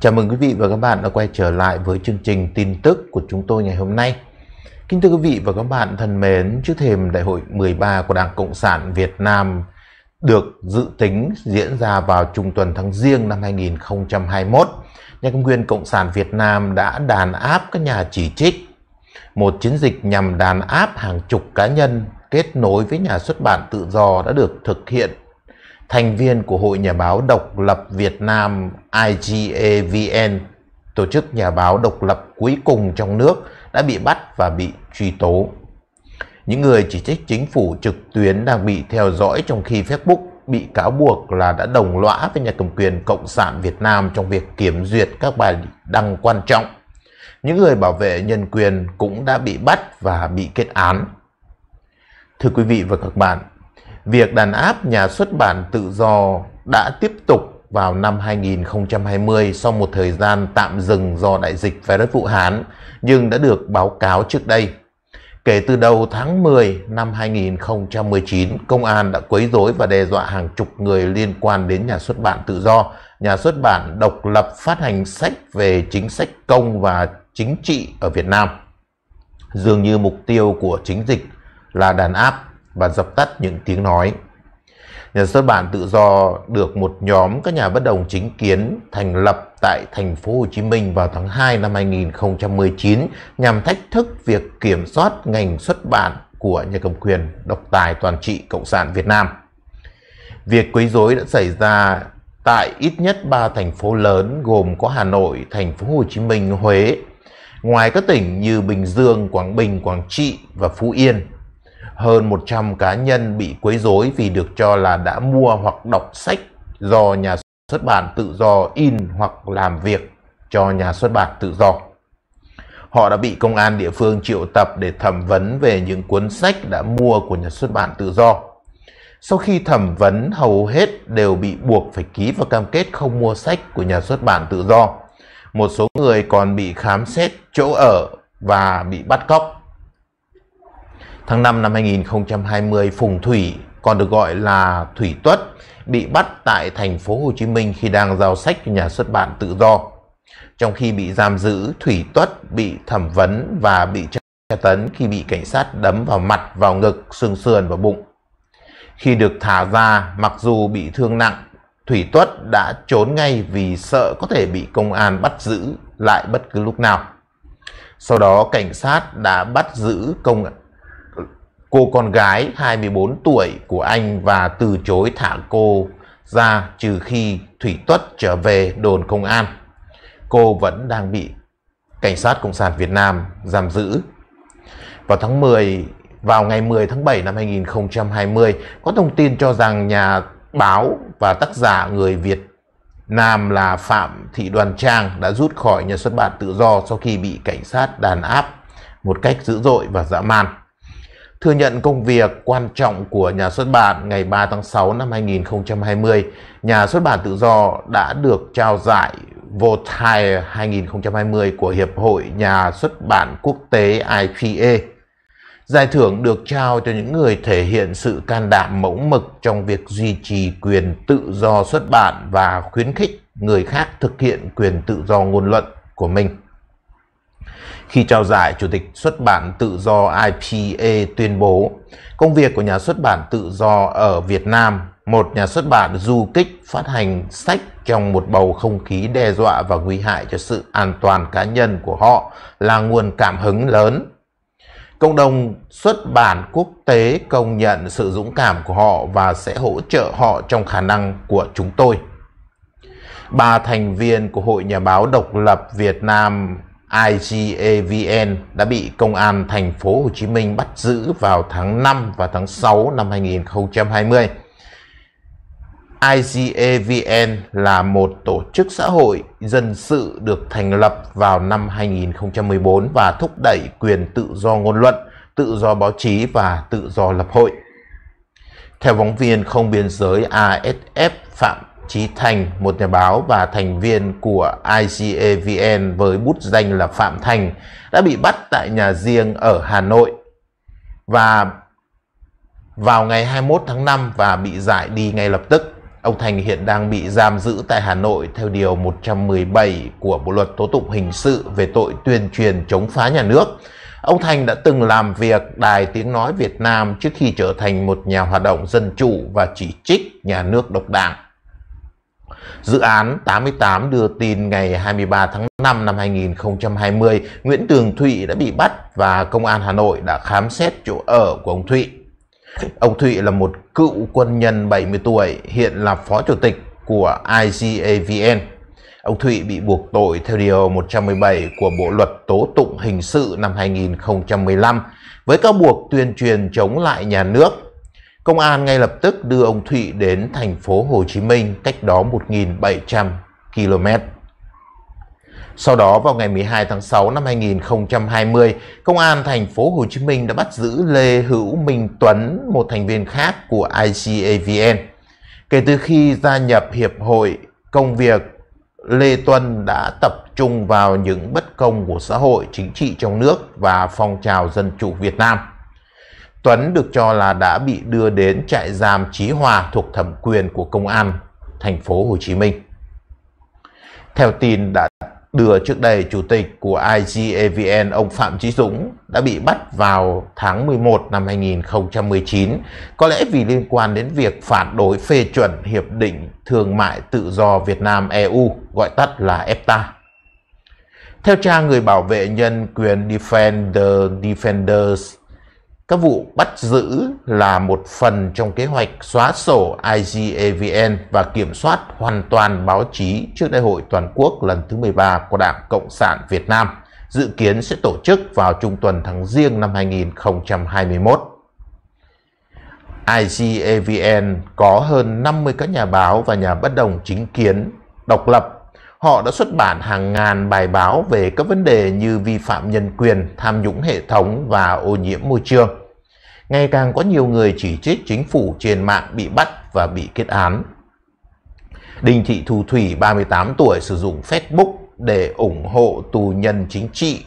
Chào mừng quý vị và các bạn đã quay trở lại với chương trình tin tức của chúng tôi ngày hôm nay. Kính thưa quý vị và các bạn thân mến, trước thềm Đại hội 13 của Đảng Cộng sản Việt Nam được dự tính diễn ra vào trung tuần tháng riêng năm 2021, nhà công quyền Cộng sản Việt Nam đã đàn áp các nhà chỉ trích. Một chiến dịch nhằm đàn áp hàng chục cá nhân kết nối với nhà xuất bản tự do đã được thực hiện thành viên của Hội Nhà báo Độc lập Việt Nam IGAVN, tổ chức nhà báo độc lập cuối cùng trong nước đã bị bắt và bị truy tố. Những người chỉ trích chính phủ trực tuyến đang bị theo dõi trong khi Facebook bị cáo buộc là đã đồng lõa với nhà cầm quyền Cộng sản Việt Nam trong việc kiểm duyệt các bài đăng quan trọng. Những người bảo vệ nhân quyền cũng đã bị bắt và bị kết án. Thưa quý vị và các bạn, việc đàn áp nhà xuất bản tự do đã tiếp tục vào năm 2020 sau một thời gian tạm dừng do đại dịch virus Vũ Hán, nhưng đã được báo cáo trước đây. Kể từ đầu tháng 10 năm 2019, công an đã quấy rối và đe dọa hàng chục người liên quan đến nhà xuất bản tự do, nhà xuất bản độc lập phát hành sách về chính sách công và chính trị ở Việt Nam. Dường như mục tiêu của chính dịch là đàn áp và dập tắt những tiếng nói. Nhà xuất bản tự do được một nhóm các nhà bất đồng chính kiến thành lập tại thành phố Hồ Chí Minh vào tháng 2 năm 2019 nhằm thách thức việc kiểm soát ngành xuất bản của nhà cầm quyền độc tài toàn trị Cộng sản Việt Nam. Việc quấy rối đã xảy ra tại ít nhất 3 thành phố lớn gồm có Hà Nội, thành phố Hồ Chí Minh, Huế. Ngoài các tỉnh như Bình Dương, Quảng Bình, Quảng Trị và Phú Yên, hơn 100 cá nhân bị quấy rối vì được cho là đã mua hoặc đọc sách do nhà xuất bản tự do in hoặc làm việc cho nhà xuất bản tự do. Họ đã bị công an địa phương triệu tập để thẩm vấn về những cuốn sách đã mua của nhà xuất bản tự do. Sau khi thẩm vấn hầu hết đều bị buộc phải ký vào cam kết không mua sách của nhà xuất bản tự do. Một số người còn bị khám xét chỗ ở và bị bắt cóc tháng 5 năm 2020, Phùng Thủy, còn được gọi là Thủy Tuất, bị bắt tại thành phố Hồ Chí Minh khi đang giao sách cho nhà xuất bản tự do. Trong khi bị giam giữ, Thủy Tuất bị thẩm vấn và bị tra tấn khi bị cảnh sát đấm vào mặt, vào ngực, xương sườn và bụng. Khi được thả ra, mặc dù bị thương nặng, Thủy Tuất đã trốn ngay vì sợ có thể bị công an bắt giữ lại bất cứ lúc nào. Sau đó cảnh sát đã bắt giữ công cô con gái 24 tuổi của anh và từ chối thả cô ra trừ khi Thủy Tuất trở về đồn công an. Cô vẫn đang bị Cảnh sát Cộng sản Việt Nam giam giữ. Vào tháng 10, vào ngày 10 tháng 7 năm 2020, có thông tin cho rằng nhà báo và tác giả người Việt Nam là Phạm Thị Đoàn Trang đã rút khỏi nhà xuất bản tự do sau khi bị cảnh sát đàn áp một cách dữ dội và dã man thừa nhận công việc quan trọng của nhà xuất bản ngày 3 tháng 6 năm 2020, nhà xuất bản tự do đã được trao giải Voltaire 2020 của Hiệp hội Nhà xuất bản Quốc tế IPA. Giải thưởng được trao cho những người thể hiện sự can đảm mẫu mực trong việc duy trì quyền tự do xuất bản và khuyến khích người khác thực hiện quyền tự do ngôn luận của mình. Khi trao giải, Chủ tịch xuất bản tự do IPA tuyên bố công việc của nhà xuất bản tự do ở Việt Nam, một nhà xuất bản du kích phát hành sách trong một bầu không khí đe dọa và nguy hại cho sự an toàn cá nhân của họ là nguồn cảm hứng lớn Cộng đồng xuất bản quốc tế công nhận sự dũng cảm của họ và sẽ hỗ trợ họ trong khả năng của chúng tôi. Ba thành viên của Hội Nhà báo Độc lập Việt Nam IGAVN đã bị công an thành phố Hồ Chí Minh bắt giữ vào tháng 5 và tháng 6 năm 2020. IGAVN là một tổ chức xã hội dân sự được thành lập vào năm 2014 và thúc đẩy quyền tự do ngôn luận, tự do báo chí và tự do lập hội. Theo phóng viên không biên giới ASF Phạm Trí Thành, một nhà báo và thành viên của ICAVN với bút danh là Phạm Thành, đã bị bắt tại nhà riêng ở Hà Nội và vào ngày 21 tháng 5 và bị giải đi ngay lập tức. Ông Thành hiện đang bị giam giữ tại Hà Nội theo Điều 117 của Bộ Luật Tố Tụng Hình sự về tội tuyên truyền chống phá nhà nước. Ông Thành đã từng làm việc Đài Tiếng Nói Việt Nam trước khi trở thành một nhà hoạt động dân chủ và chỉ trích nhà nước độc đảng. Dự án 88 đưa tin ngày 23 tháng 5 năm 2020, Nguyễn Tường Thụy đã bị bắt và Công an Hà Nội đã khám xét chỗ ở của ông Thụy. Ông Thụy là một cựu quân nhân 70 tuổi, hiện là Phó Chủ tịch của ICAVN. Ông Thụy bị buộc tội theo Điều 117 của Bộ Luật Tố Tụng Hình sự năm 2015 với cáo buộc tuyên truyền chống lại nhà nước Công an ngay lập tức đưa ông Thụy đến thành phố Hồ Chí Minh cách đó 1.700 km. Sau đó vào ngày 12 tháng 6 năm 2020, Công an thành phố Hồ Chí Minh đã bắt giữ Lê Hữu Minh Tuấn, một thành viên khác của ICAVN. Kể từ khi gia nhập hiệp hội công việc, Lê Tuấn đã tập trung vào những bất công của xã hội chính trị trong nước và phong trào dân chủ Việt Nam. Tuấn được cho là đã bị đưa đến trại giam Chí Hòa thuộc thẩm quyền của công an thành phố Hồ Chí Minh. Theo tin đã đưa trước đây, chủ tịch của IGAVN ông Phạm Chí Dũng đã bị bắt vào tháng 11 năm 2019, có lẽ vì liên quan đến việc phản đối phê chuẩn Hiệp định Thương mại Tự do Việt Nam EU, gọi tắt là EFTA. Theo trang người bảo vệ nhân quyền Defender Defenders các vụ bắt giữ là một phần trong kế hoạch xóa sổ IGAVN và kiểm soát hoàn toàn báo chí trước Đại hội Toàn quốc lần thứ 13 của Đảng Cộng sản Việt Nam, dự kiến sẽ tổ chức vào trung tuần tháng riêng năm 2021. IGAVN có hơn 50 các nhà báo và nhà bất đồng chính kiến, độc lập Họ đã xuất bản hàng ngàn bài báo về các vấn đề như vi phạm nhân quyền, tham nhũng hệ thống và ô nhiễm môi trường. Ngày càng có nhiều người chỉ trích chính phủ trên mạng bị bắt và bị kết án. Đinh Thị Thu Thủy, 38 tuổi, sử dụng Facebook để ủng hộ tù nhân chính trị.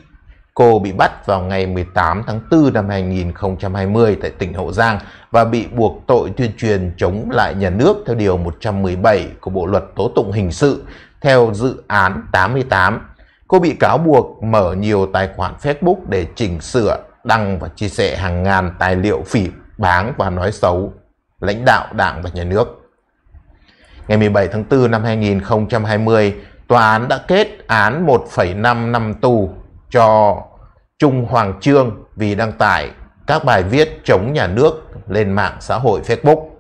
Cô bị bắt vào ngày 18 tháng 4 năm 2020 tại tỉnh Hậu Giang và bị buộc tội tuyên truyền chống lại nhà nước theo Điều 117 của Bộ Luật Tố Tụng Hình Sự theo dự án 88. Cô bị cáo buộc mở nhiều tài khoản Facebook để chỉnh sửa, đăng và chia sẻ hàng ngàn tài liệu phỉ báng và nói xấu lãnh đạo đảng và nhà nước. Ngày 17 tháng 4 năm 2020, tòa án đã kết án 1,5 năm tù cho Trung Hoàng Trương vì đăng tải các bài viết chống nhà nước lên mạng xã hội Facebook.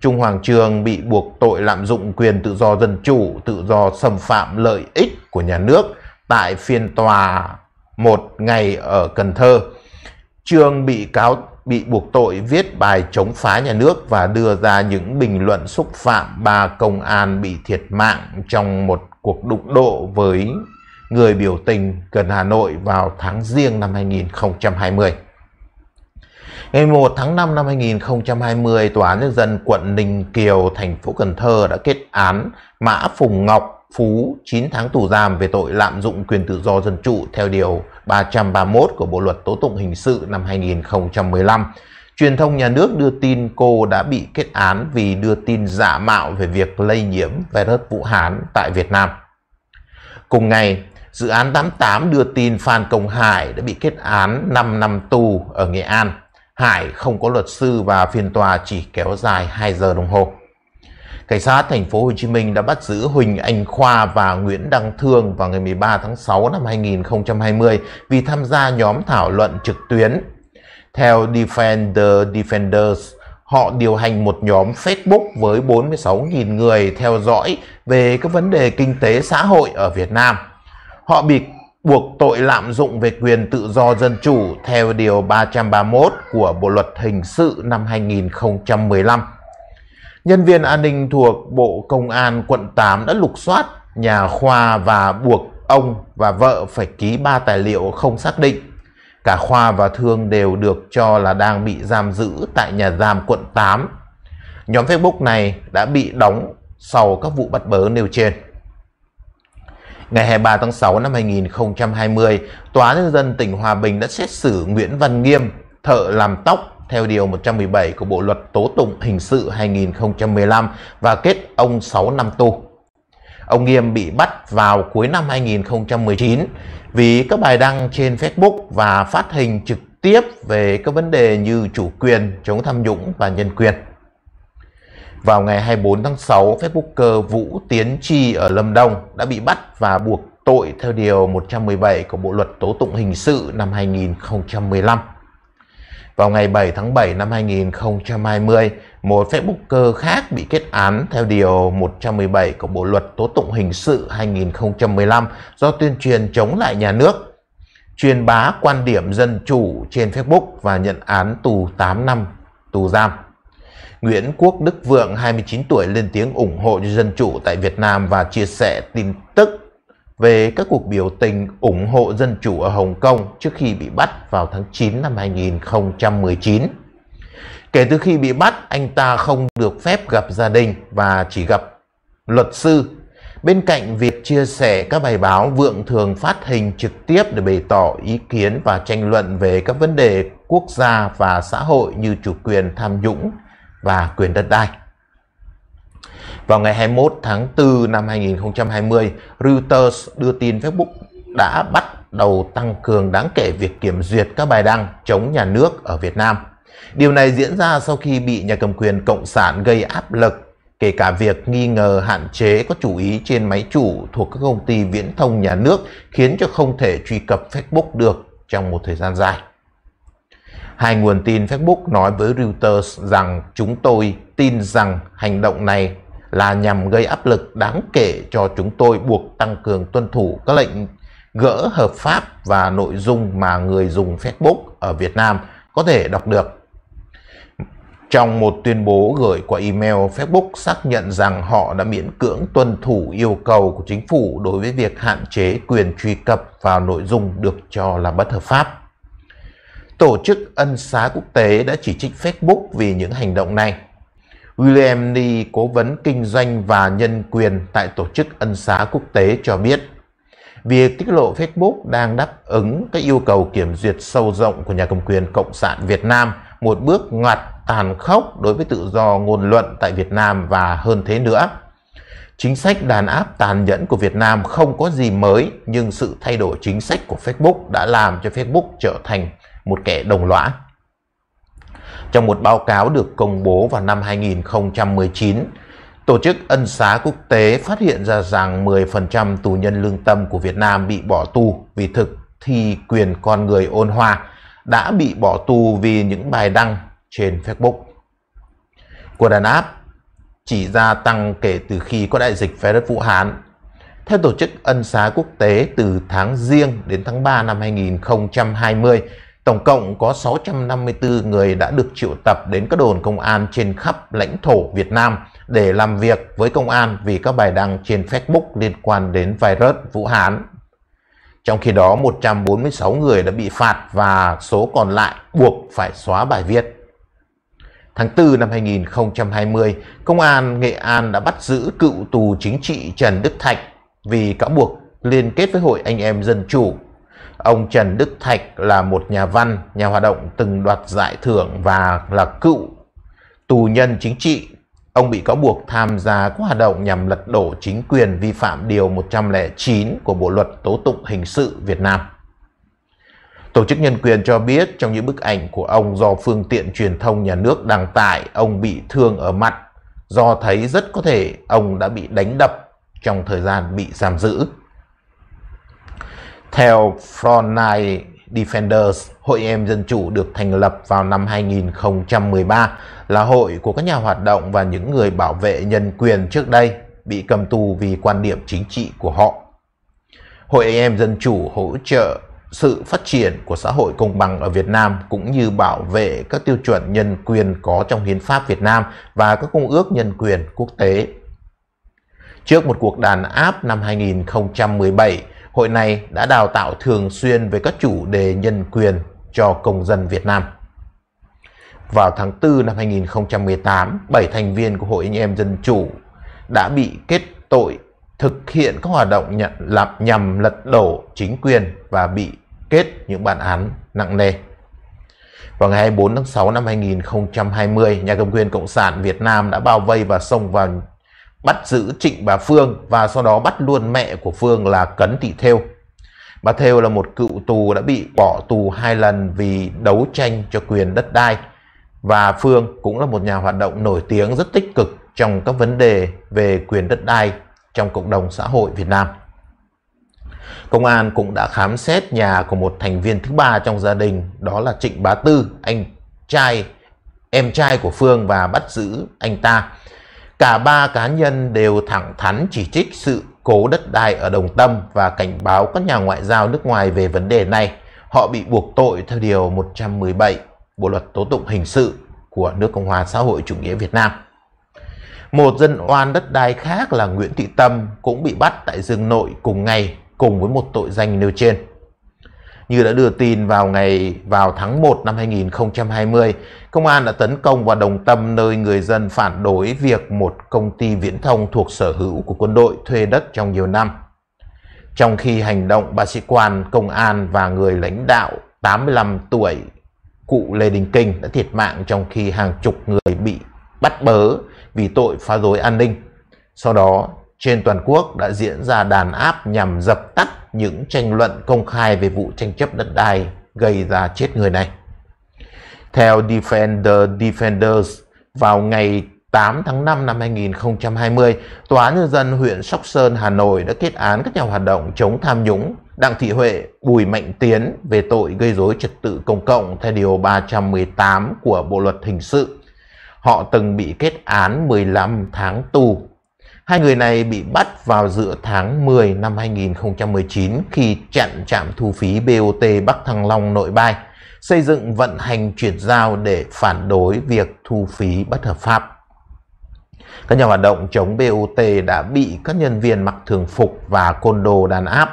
Trung Hoàng Trường bị buộc tội lạm dụng quyền tự do dân chủ, tự do xâm phạm lợi ích của nhà nước tại phiên tòa một ngày ở Cần Thơ. Trường bị cáo bị buộc tội viết bài chống phá nhà nước và đưa ra những bình luận xúc phạm ba công an bị thiệt mạng trong một cuộc đụng độ với người biểu tình gần Hà Nội vào tháng riêng năm 2020. Ngày 1 tháng 5 năm 2020, Tòa án Nhân dân quận Ninh Kiều, thành phố Cần Thơ đã kết án Mã Phùng Ngọc Phú 9 tháng tù giam về tội lạm dụng quyền tự do dân chủ theo Điều 331 của Bộ Luật Tố Tụng Hình sự năm 2015. Truyền thông nhà nước đưa tin cô đã bị kết án vì đưa tin giả mạo về việc lây nhiễm virus Vũ Hán tại Việt Nam. Cùng ngày, dự án 88 đưa tin Phan Công Hải đã bị kết án 5 năm tù ở Nghệ An Hải không có luật sư và phiên tòa chỉ kéo dài 2 giờ đồng hồ. Cảnh sát thành phố Hồ Chí Minh đã bắt giữ Huỳnh Anh Khoa và Nguyễn Đăng Thương vào ngày 13 tháng 6 năm 2020 vì tham gia nhóm thảo luận trực tuyến. Theo Defender Defenders, họ điều hành một nhóm Facebook với 46.000 người theo dõi về các vấn đề kinh tế xã hội ở Việt Nam. Họ bị buộc tội lạm dụng về quyền tự do dân chủ theo Điều 331 của Bộ Luật Hình sự năm 2015. Nhân viên an ninh thuộc Bộ Công an quận 8 đã lục soát nhà Khoa và buộc ông và vợ phải ký 3 tài liệu không xác định. Cả Khoa và Thương đều được cho là đang bị giam giữ tại nhà giam quận 8. Nhóm Facebook này đã bị đóng sau các vụ bắt bớ nêu trên. Ngày 23 tháng 6 năm 2020, Tòa Nhân dân tỉnh Hòa Bình đã xét xử Nguyễn Văn Nghiêm, thợ làm tóc theo Điều 117 của Bộ Luật Tố Tụng Hình sự 2015 và kết ông 6 năm tù. Ông Nghiêm bị bắt vào cuối năm 2019 vì các bài đăng trên Facebook và phát hình trực tiếp về các vấn đề như chủ quyền, chống tham nhũng và nhân quyền. Vào ngày 24 tháng 6, Facebooker Vũ Tiến Chi ở Lâm Đồng đã bị bắt và buộc tội theo Điều 117 của Bộ Luật Tố Tụng Hình sự năm 2015. Vào ngày 7 tháng 7 năm 2020, một Facebooker khác bị kết án theo Điều 117 của Bộ Luật Tố Tụng Hình sự 2015 do tuyên truyền chống lại nhà nước, truyền bá quan điểm dân chủ trên Facebook và nhận án tù 8 năm tù giam. Nguyễn Quốc Đức Vượng 29 tuổi lên tiếng ủng hộ dân chủ tại Việt Nam và chia sẻ tin tức về các cuộc biểu tình ủng hộ dân chủ ở Hồng Kông trước khi bị bắt vào tháng 9 năm 2019. Kể từ khi bị bắt, anh ta không được phép gặp gia đình và chỉ gặp luật sư. Bên cạnh việc chia sẻ các bài báo, Vượng thường phát hình trực tiếp để bày tỏ ý kiến và tranh luận về các vấn đề quốc gia và xã hội như chủ quyền tham nhũng, và quyền đất đai. Vào ngày 21 tháng 4 năm 2020, Reuters đưa tin Facebook đã bắt đầu tăng cường đáng kể việc kiểm duyệt các bài đăng chống nhà nước ở Việt Nam. Điều này diễn ra sau khi bị nhà cầm quyền Cộng sản gây áp lực, kể cả việc nghi ngờ hạn chế có chủ ý trên máy chủ thuộc các công ty viễn thông nhà nước khiến cho không thể truy cập Facebook được trong một thời gian dài. Hai nguồn tin Facebook nói với Reuters rằng chúng tôi tin rằng hành động này là nhằm gây áp lực đáng kể cho chúng tôi buộc tăng cường tuân thủ các lệnh gỡ hợp pháp và nội dung mà người dùng Facebook ở Việt Nam có thể đọc được. Trong một tuyên bố gửi qua email, Facebook xác nhận rằng họ đã miễn cưỡng tuân thủ yêu cầu của chính phủ đối với việc hạn chế quyền truy cập vào nội dung được cho là bất hợp pháp. Tổ chức Ân xá quốc tế đã chỉ trích Facebook vì những hành động này. William Lee, cố vấn kinh doanh và nhân quyền tại Tổ chức Ân xá quốc tế cho biết, việc tiết lộ Facebook đang đáp ứng các yêu cầu kiểm duyệt sâu rộng của nhà cầm quyền Cộng sản Việt Nam, một bước ngoặt tàn khốc đối với tự do ngôn luận tại Việt Nam và hơn thế nữa. Chính sách đàn áp tàn nhẫn của Việt Nam không có gì mới, nhưng sự thay đổi chính sách của Facebook đã làm cho Facebook trở thành một kẻ đồng lõa. Trong một báo cáo được công bố vào năm 2019, Tổ chức Ân xá Quốc tế phát hiện ra rằng 10% tù nhân lương tâm của Việt Nam bị bỏ tù vì thực thi quyền con người ôn hòa đã bị bỏ tù vì những bài đăng trên Facebook. Của đàn áp chỉ gia tăng kể từ khi có đại dịch virus Vũ Hán. Theo Tổ chức Ân xá Quốc tế, từ tháng Giêng đến tháng 3 năm 2020, Tổng cộng có 654 người đã được triệu tập đến các đồn công an trên khắp lãnh thổ Việt Nam để làm việc với công an vì các bài đăng trên Facebook liên quan đến virus Vũ Hán. Trong khi đó, 146 người đã bị phạt và số còn lại buộc phải xóa bài viết. Tháng 4 năm 2020, Công an Nghệ An đã bắt giữ cựu tù chính trị Trần Đức Thạch vì cáo buộc liên kết với Hội Anh em Dân Chủ Ông Trần Đức Thạch là một nhà văn, nhà hoạt động từng đoạt giải thưởng và là cựu tù nhân chính trị. Ông bị cáo buộc tham gia các hoạt động nhằm lật đổ chính quyền vi phạm Điều 109 của Bộ Luật Tố Tụng Hình sự Việt Nam. Tổ chức nhân quyền cho biết trong những bức ảnh của ông do phương tiện truyền thông nhà nước đăng tải, ông bị thương ở mặt do thấy rất có thể ông đã bị đánh đập trong thời gian bị giam giữ. Theo Frontline Defenders, Hội Em Dân Chủ được thành lập vào năm 2013 là hội của các nhà hoạt động và những người bảo vệ nhân quyền trước đây bị cầm tù vì quan điểm chính trị của họ. Hội Em Dân Chủ hỗ trợ sự phát triển của xã hội công bằng ở Việt Nam cũng như bảo vệ các tiêu chuẩn nhân quyền có trong hiến pháp Việt Nam và các công ước nhân quyền quốc tế. Trước một cuộc đàn áp năm 2017, hội này đã đào tạo thường xuyên về các chủ đề nhân quyền cho công dân Việt Nam. Vào tháng 4 năm 2018, 7 thành viên của Hội Anh em Dân Chủ đã bị kết tội thực hiện các hoạt động nhận làm nhằm lật đổ chính quyền và bị kết những bản án nặng nề. Vào ngày 24 tháng 6 năm 2020, nhà cầm quyền Cộng sản Việt Nam đã bao vây và xông vào bắt giữ Trịnh bà Phương và sau đó bắt luôn mẹ của Phương là Cấn Thị Thêu. Bà Thêu là một cựu tù đã bị bỏ tù hai lần vì đấu tranh cho quyền đất đai và Phương cũng là một nhà hoạt động nổi tiếng rất tích cực trong các vấn đề về quyền đất đai trong cộng đồng xã hội Việt Nam. Công an cũng đã khám xét nhà của một thành viên thứ ba trong gia đình, đó là Trịnh Bá Tư, anh trai em trai của Phương và bắt giữ anh ta. Cả ba cá nhân đều thẳng thắn chỉ trích sự cố đất đai ở Đồng Tâm và cảnh báo các nhà ngoại giao nước ngoài về vấn đề này. Họ bị buộc tội theo Điều 117 Bộ Luật Tố Tụng Hình Sự của nước Cộng hòa xã hội chủ nghĩa Việt Nam. Một dân oan đất đai khác là Nguyễn Thị Tâm cũng bị bắt tại Dương Nội cùng ngày cùng với một tội danh nêu trên. Như đã đưa tin vào ngày vào tháng 1 năm 2020, công an đã tấn công vào đồng tâm nơi người dân phản đối việc một công ty viễn thông thuộc sở hữu của quân đội thuê đất trong nhiều năm. Trong khi hành động, bà sĩ quan, công an và người lãnh đạo 85 tuổi cụ Lê Đình Kinh đã thiệt mạng trong khi hàng chục người bị bắt bớ vì tội phá rối an ninh. Sau đó, trên toàn quốc đã diễn ra đàn áp nhằm dập tắt những tranh luận công khai về vụ tranh chấp đất đai gây ra chết người này. Theo Defender Defenders, vào ngày 8 tháng 5 năm 2020, Tòa án Nhân dân huyện Sóc Sơn, Hà Nội đã kết án các nhà hoạt động chống tham nhũng Đặng Thị Huệ, Bùi Mạnh Tiến về tội gây dối trật tự công cộng theo Điều 318 của Bộ Luật Hình sự. Họ từng bị kết án 15 tháng tù Hai người này bị bắt vào giữa tháng 10 năm 2019 khi chặn trạm thu phí BOT Bắc Thăng Long Nội Bài, xây dựng vận hành chuyển giao để phản đối việc thu phí bất hợp pháp. Các nhà hoạt động chống BOT đã bị các nhân viên mặc thường phục và côn đồ đàn áp.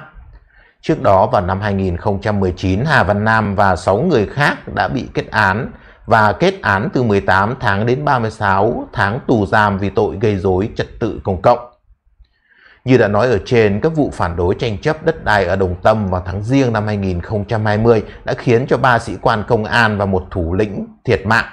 Trước đó vào năm 2019, Hà Văn Nam và 6 người khác đã bị kết án và kết án từ 18 tháng đến 36 tháng tù giam vì tội gây dối trật tự công cộng. Như đã nói ở trên, các vụ phản đối tranh chấp đất đai ở Đồng Tâm vào tháng riêng năm 2020 đã khiến cho ba sĩ quan công an và một thủ lĩnh thiệt mạng.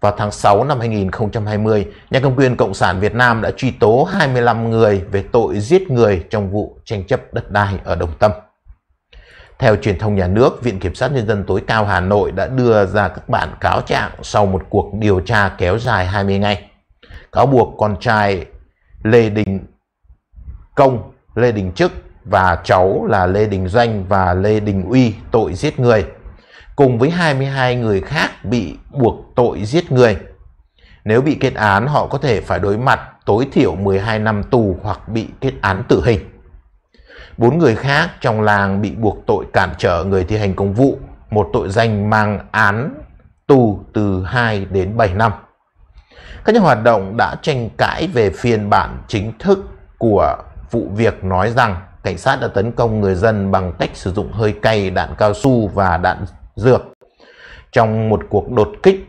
Vào tháng 6 năm 2020, nhà cầm quyền Cộng sản Việt Nam đã truy tố 25 người về tội giết người trong vụ tranh chấp đất đai ở Đồng Tâm. Theo truyền thông nhà nước, Viện Kiểm sát Nhân dân tối cao Hà Nội đã đưa ra các bản cáo trạng sau một cuộc điều tra kéo dài 20 ngày. Cáo buộc con trai Lê Đình Công, Lê Đình Chức và cháu là Lê Đình Doanh và Lê Đình Uy tội giết người, cùng với 22 người khác bị buộc tội giết người. Nếu bị kết án, họ có thể phải đối mặt tối thiểu 12 năm tù hoặc bị kết án tử hình. Bốn người khác trong làng bị buộc tội cản trở người thi hành công vụ, một tội danh mang án tù từ 2 đến 7 năm. Các nhà hoạt động đã tranh cãi về phiên bản chính thức của vụ việc nói rằng cảnh sát đã tấn công người dân bằng cách sử dụng hơi cay, đạn cao su và đạn dược. Trong một cuộc đột kích,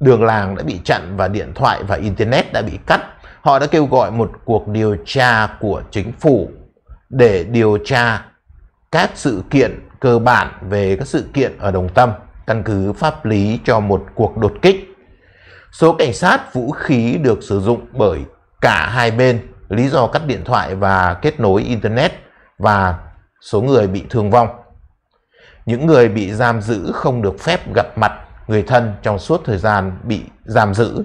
đường làng đã bị chặn và điện thoại và Internet đã bị cắt. Họ đã kêu gọi một cuộc điều tra của chính phủ để điều tra các sự kiện cơ bản về các sự kiện ở Đồng Tâm, căn cứ pháp lý cho một cuộc đột kích. Số cảnh sát vũ khí được sử dụng bởi cả hai bên, lý do cắt điện thoại và kết nối Internet và số người bị thương vong. Những người bị giam giữ không được phép gặp mặt người thân trong suốt thời gian bị giam giữ